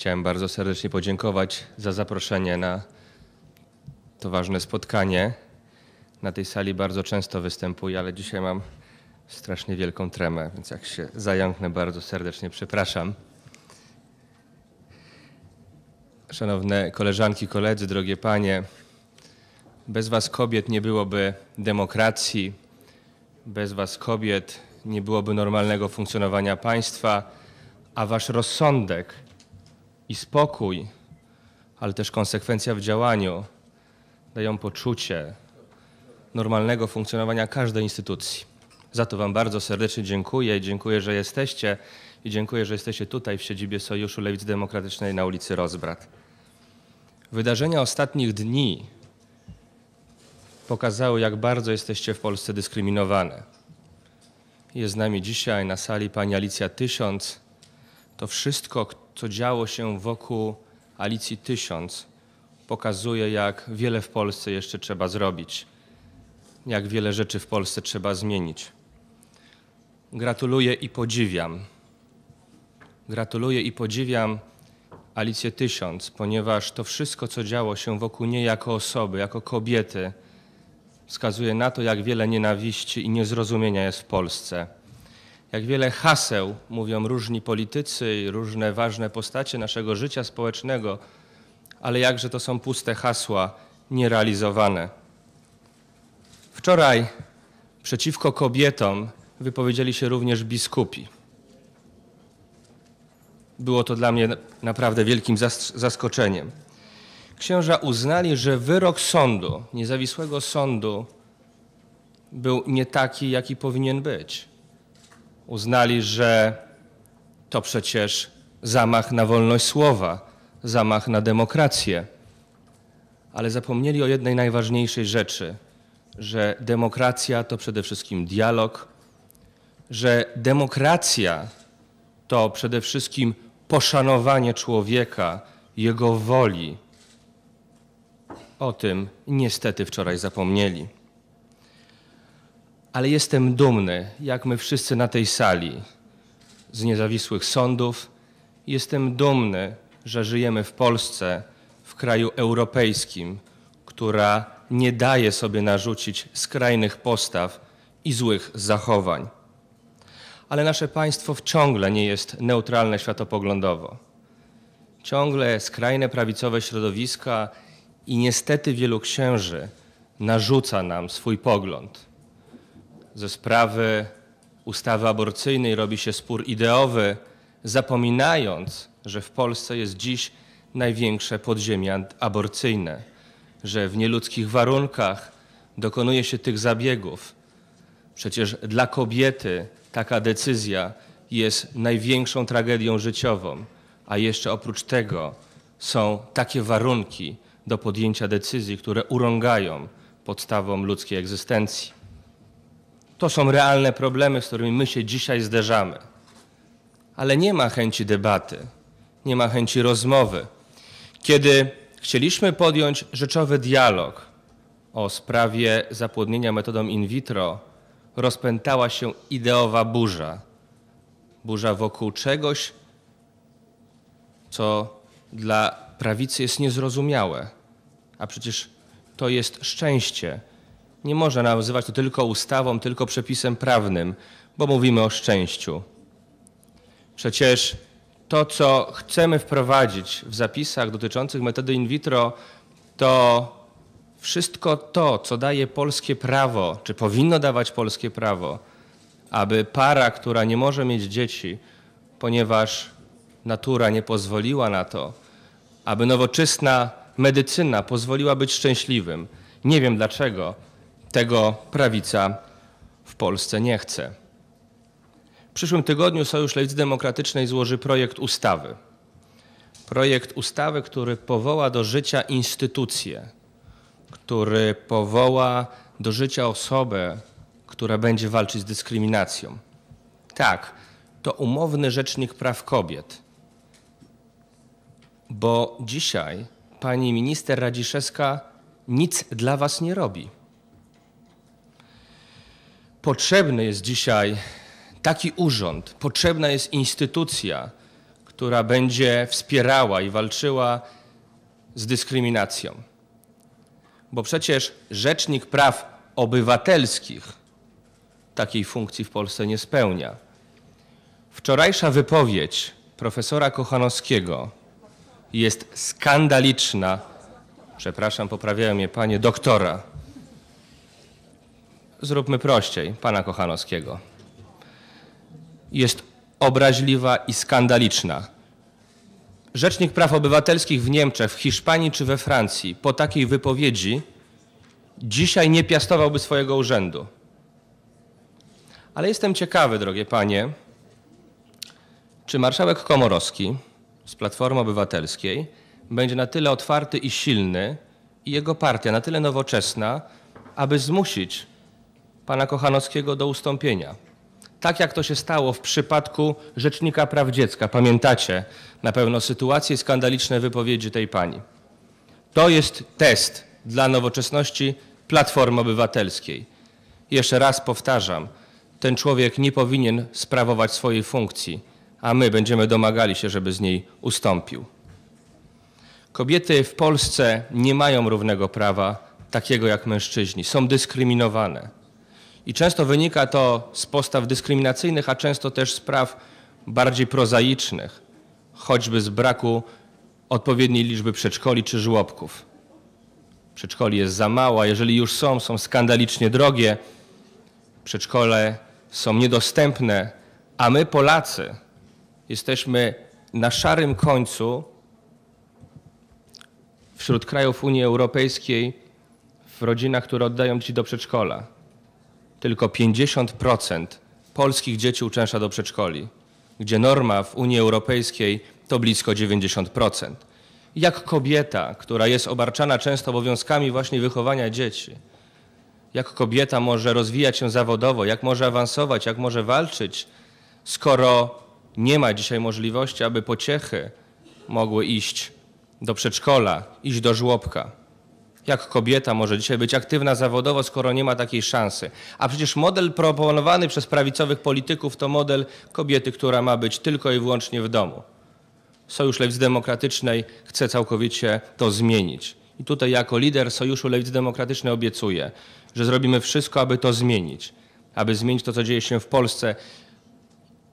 Chciałem bardzo serdecznie podziękować za zaproszenie na to ważne spotkanie. Na tej sali bardzo często występuję, ale dzisiaj mam strasznie wielką tremę, więc jak się zająknę, bardzo serdecznie przepraszam. Szanowne koleżanki, koledzy, drogie panie, bez was kobiet nie byłoby demokracji, bez was kobiet nie byłoby normalnego funkcjonowania państwa, a wasz rozsądek i spokój, ale też konsekwencja w działaniu dają poczucie normalnego funkcjonowania każdej instytucji. Za to Wam bardzo serdecznie dziękuję. Dziękuję, że jesteście i dziękuję, że jesteście tutaj w siedzibie Sojuszu Lewicy Demokratycznej na ulicy Rozbrat. Wydarzenia ostatnich dni pokazały, jak bardzo jesteście w Polsce dyskryminowane. Jest z nami dzisiaj na sali pani Alicja Tysiąc, to wszystko, co działo się wokół Alicji Tysiąc, pokazuje, jak wiele w Polsce jeszcze trzeba zrobić, jak wiele rzeczy w Polsce trzeba zmienić. Gratuluję i podziwiam. Gratuluję i podziwiam Alicję Tysiąc, ponieważ to wszystko, co działo się wokół niej jako osoby, jako kobiety, wskazuje na to, jak wiele nienawiści i niezrozumienia jest w Polsce jak wiele haseł mówią różni politycy i różne ważne postacie naszego życia społecznego, ale jakże to są puste hasła nierealizowane. Wczoraj przeciwko kobietom wypowiedzieli się również biskupi. Było to dla mnie naprawdę wielkim zaskoczeniem. Księża uznali, że wyrok sądu, niezawisłego sądu, był nie taki, jaki powinien być Uznali, że to przecież zamach na wolność słowa, zamach na demokrację. Ale zapomnieli o jednej najważniejszej rzeczy, że demokracja to przede wszystkim dialog, że demokracja to przede wszystkim poszanowanie człowieka, jego woli. O tym niestety wczoraj zapomnieli ale jestem dumny, jak my wszyscy na tej sali, z niezawisłych sądów. Jestem dumny, że żyjemy w Polsce, w kraju europejskim, która nie daje sobie narzucić skrajnych postaw i złych zachowań. Ale nasze państwo ciągle nie jest neutralne światopoglądowo. Ciągle skrajne prawicowe środowiska i niestety wielu księży narzuca nam swój pogląd ze sprawy ustawy aborcyjnej robi się spór ideowy, zapominając, że w Polsce jest dziś największe podziemie aborcyjne, że w nieludzkich warunkach dokonuje się tych zabiegów. Przecież dla kobiety taka decyzja jest największą tragedią życiową, a jeszcze oprócz tego są takie warunki do podjęcia decyzji, które urągają podstawom ludzkiej egzystencji. To są realne problemy, z którymi my się dzisiaj zderzamy. Ale nie ma chęci debaty, nie ma chęci rozmowy. Kiedy chcieliśmy podjąć rzeczowy dialog o sprawie zapłodnienia metodą in vitro, rozpętała się ideowa burza. Burza wokół czegoś, co dla prawicy jest niezrozumiałe, a przecież to jest szczęście nie można nazywać to tylko ustawą, tylko przepisem prawnym, bo mówimy o szczęściu. Przecież to, co chcemy wprowadzić w zapisach dotyczących metody in vitro, to wszystko to, co daje polskie prawo, czy powinno dawać polskie prawo, aby para, która nie może mieć dzieci, ponieważ natura nie pozwoliła na to, aby nowoczesna medycyna pozwoliła być szczęśliwym. Nie wiem dlaczego, tego prawica w Polsce nie chce. W przyszłym tygodniu Sojusz Lewicy Demokratycznej złoży projekt ustawy. Projekt ustawy, który powoła do życia instytucję, który powoła do życia osobę, która będzie walczyć z dyskryminacją. Tak, to umowny rzecznik praw kobiet. Bo dzisiaj pani minister Radziszewska nic dla was nie robi. Potrzebny jest dzisiaj taki urząd, potrzebna jest instytucja, która będzie wspierała i walczyła z dyskryminacją. Bo przecież Rzecznik Praw Obywatelskich takiej funkcji w Polsce nie spełnia. Wczorajsza wypowiedź profesora Kochanowskiego jest skandaliczna. Przepraszam, poprawiałem je, panie doktora zróbmy prościej, pana Kochanowskiego. Jest obraźliwa i skandaliczna. Rzecznik Praw Obywatelskich w Niemczech, w Hiszpanii czy we Francji po takiej wypowiedzi dzisiaj nie piastowałby swojego urzędu. Ale jestem ciekawy, drogie panie, czy marszałek Komorowski z Platformy Obywatelskiej będzie na tyle otwarty i silny i jego partia na tyle nowoczesna, aby zmusić pana Kochanowskiego do ustąpienia. Tak jak to się stało w przypadku Rzecznika Praw Dziecka. Pamiętacie na pewno i skandaliczne wypowiedzi tej pani. To jest test dla nowoczesności Platformy Obywatelskiej. Jeszcze raz powtarzam, ten człowiek nie powinien sprawować swojej funkcji, a my będziemy domagali się, żeby z niej ustąpił. Kobiety w Polsce nie mają równego prawa takiego jak mężczyźni. Są dyskryminowane. I często wynika to z postaw dyskryminacyjnych, a często też z praw bardziej prozaicznych, choćby z braku odpowiedniej liczby przedszkoli czy żłobków. Przedszkoli jest za mała, jeżeli już są, są skandalicznie drogie. Przedszkole są niedostępne, a my, Polacy, jesteśmy na szarym końcu wśród krajów Unii Europejskiej w rodzinach, które oddają dzieci do przedszkola tylko 50% polskich dzieci uczęszcza do przedszkoli, gdzie norma w Unii Europejskiej to blisko 90%. Jak kobieta, która jest obarczana często obowiązkami właśnie wychowania dzieci, jak kobieta może rozwijać się zawodowo, jak może awansować, jak może walczyć, skoro nie ma dzisiaj możliwości, aby pociechy mogły iść do przedszkola, iść do żłobka. Jak kobieta może dzisiaj być aktywna zawodowo, skoro nie ma takiej szansy? A przecież model proponowany przez prawicowych polityków to model kobiety, która ma być tylko i wyłącznie w domu. Sojusz Lewicy Demokratycznej chce całkowicie to zmienić. I tutaj jako lider Sojuszu Lewicy Demokratycznej obiecuję, że zrobimy wszystko, aby to zmienić. Aby zmienić to, co dzieje się w Polsce,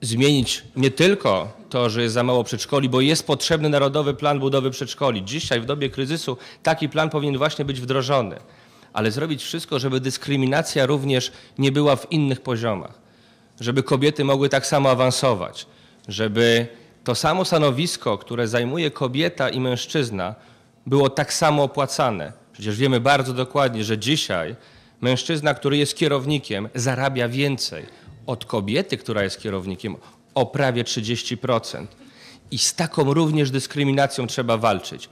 zmienić nie tylko to, że jest za mało przedszkoli, bo jest potrzebny Narodowy Plan Budowy Przedszkoli. Dzisiaj w dobie kryzysu taki plan powinien właśnie być wdrożony, ale zrobić wszystko, żeby dyskryminacja również nie była w innych poziomach, żeby kobiety mogły tak samo awansować, żeby to samo stanowisko, które zajmuje kobieta i mężczyzna, było tak samo opłacane. Przecież wiemy bardzo dokładnie, że dzisiaj mężczyzna, który jest kierownikiem, zarabia więcej od kobiety, która jest kierownikiem, o prawie 30%. I z taką również dyskryminacją trzeba walczyć.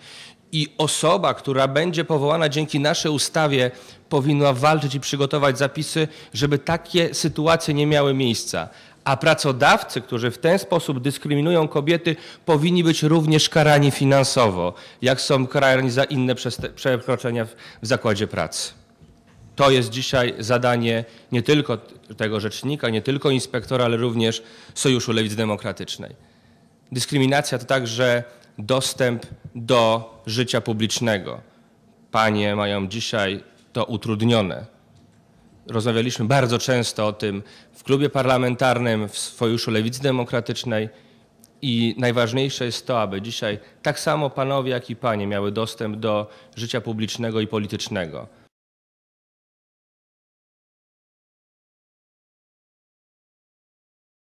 I osoba, która będzie powołana dzięki naszej ustawie, powinna walczyć i przygotować zapisy, żeby takie sytuacje nie miały miejsca. A pracodawcy, którzy w ten sposób dyskryminują kobiety, powinni być również karani finansowo, jak są karani za inne przekroczenia w zakładzie pracy. To jest dzisiaj zadanie nie tylko tego rzecznika, nie tylko inspektora, ale również Sojuszu Lewicy Demokratycznej. Dyskryminacja to także dostęp do życia publicznego. Panie mają dzisiaj to utrudnione. Rozmawialiśmy bardzo często o tym w klubie parlamentarnym, w Sojuszu Lewicy Demokratycznej. I najważniejsze jest to, aby dzisiaj tak samo panowie, jak i panie miały dostęp do życia publicznego i politycznego.